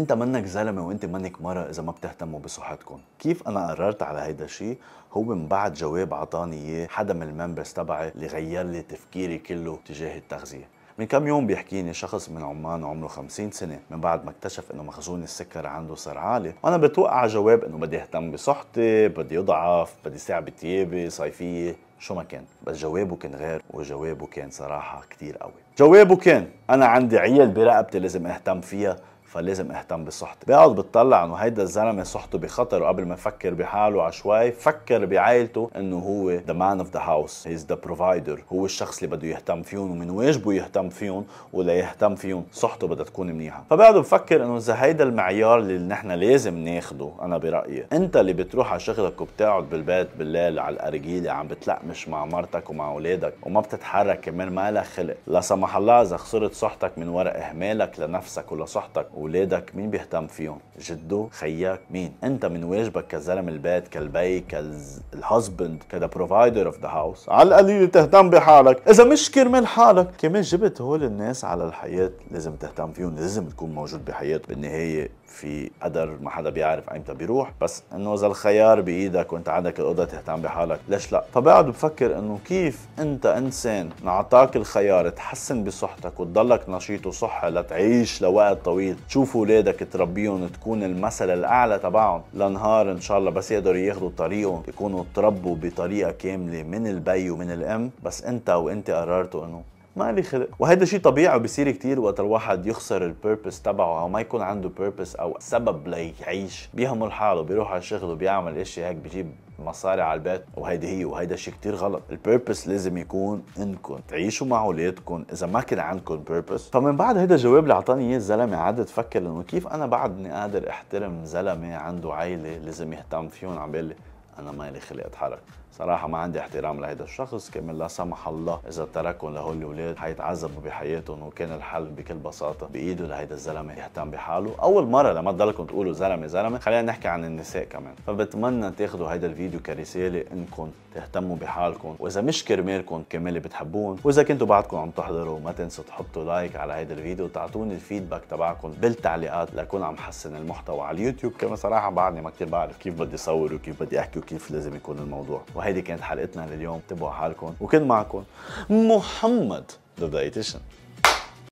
انت منك زلمه وانت منك مره اذا ما بتهتموا بصحتكم كيف انا قررت على هيدا الشيء هو من بعد جواب عطاني اياه حدا من الممبرز تبعي اللي غير لي تفكيري كله تجاه التغذيه من كم يوم بيحكيني شخص من عمان عمره 50 سنة من بعد ما اكتشف انه مخزون السكر عنده صار عالي وانا بتوقع على جواب انه بدي اهتم بصحتي بدي اضعف بدي ساعة بتيابي صيفية شو ما كان بس جوابه كان غير وجوابه كان صراحة كتير قوي جوابه كان انا عندي عيال برقبتي لازم اهتم فيها فلازم اهتم بصحتي بقعد بتطلع انه هيدا الزلمه صحته بخطر وقبل ما يفكر بحاله عشوائي فكر بعائلته انه هو ذا مان اوف ذا هاوس هيز ذا بروفايدر هو الشخص اللي بده يهتم فيهم ومن واجبه يهتم فيهم ولا يهتم فيهم صحته بدها تكون منيحه فبقعد بفكر انه اذا هيدا المعيار اللي نحن لازم ناخده انا برايي انت اللي بتروح على شغلك وبتقعد بالبيت بالليل على الارجيله عم بتلقمش مع مرتك ومع اولادك وما بتتحرك كمان ما لها خلق لا سمح الله اذا خسرت صحتك من وراء اهمالك لنفسك ولصحتك اولادك مين بيهتم فيهم جدو خيك مين انت من واجبك كزلم البيت كالبي كالهزبند كذا بروفايدر اوف ذا هاوس على القليل تهتم بحالك اذا مش كرمال حالك كمان جبت هول الناس على الحياه لازم تهتم فيهم لازم تكون موجود بحياتهم بالنهايه في قدر ما حدا بيعرف ايمتى بيروح بس انه اذا الخيار بايدك وانت عندك القدره تهتم بحالك ليش لا فبقعد بفكر انه كيف انت انسان نعطاك الخيار تحسن بصحتك وتضلك نشيط وصحه لتعيش لوقت طويل تشوف اولادك تربيهم تكون المثل الاعلى تبعهم لنهار ان شاء الله بس يقدروا ياخذوا طريقهم يكونوا تربوا بطريقه كامله من البي ومن الام بس انت وانت قررتوا انه ما لي خلق وهذا شيء طبيعي وبصير كثير وقت الواحد يخسر البيربس تبعه او ما يكون عنده بيربس او سبب ليعيش بيهمل حاله بيروح على شغله بيعمل اشي هيك بجيب مصاري على البيت وهيدي هي وهيدا شيء كثير غلط البيربس لازم يكون انكم تعيشوا مع اولادكم اذا ما كان عندكم بيربس فمن بعد هيدا الجواب اللي اعطاني اياه الزلمه عاد تفكر انه كيف انا بعدني قادر احترم زلمه عنده عائله لازم يهتم فيهم عم انا ما لي خلق اتحرك صراحه ما عندي احترام لهيدا الشخص كمان لا سمح الله اذا تركهم لهول الاولاد حيتعذبوا بحياتهم وكان الحل بكل بساطه بايده لهيدا الزلمه يهتم بحاله اول مره لما تضلكم تقولوا زلمه زلمه خلينا نحكي عن النساء كمان فبتمنى تاخذوا هيدا الفيديو كرساله انكم تهتموا بحالكم واذا مش كرمالكم كمان اللي بتحبون واذا كنتوا بعدكم عم تحضروا ما تنسوا تحطوا لايك على هيدا الفيديو وتعطوني الفيدباك تبعكم بالتعليقات لكون عم حسن المحتوى على اليوتيوب كمان صراحه بعدني ما كثير بعرف كيف بدي صور وكيف بدي احكي وكيف كيف لازم يكون الموضوع وهيدي كانت حلقتنا لليوم تبعوا حالكم وكن معكم محمد ذا دايتيشن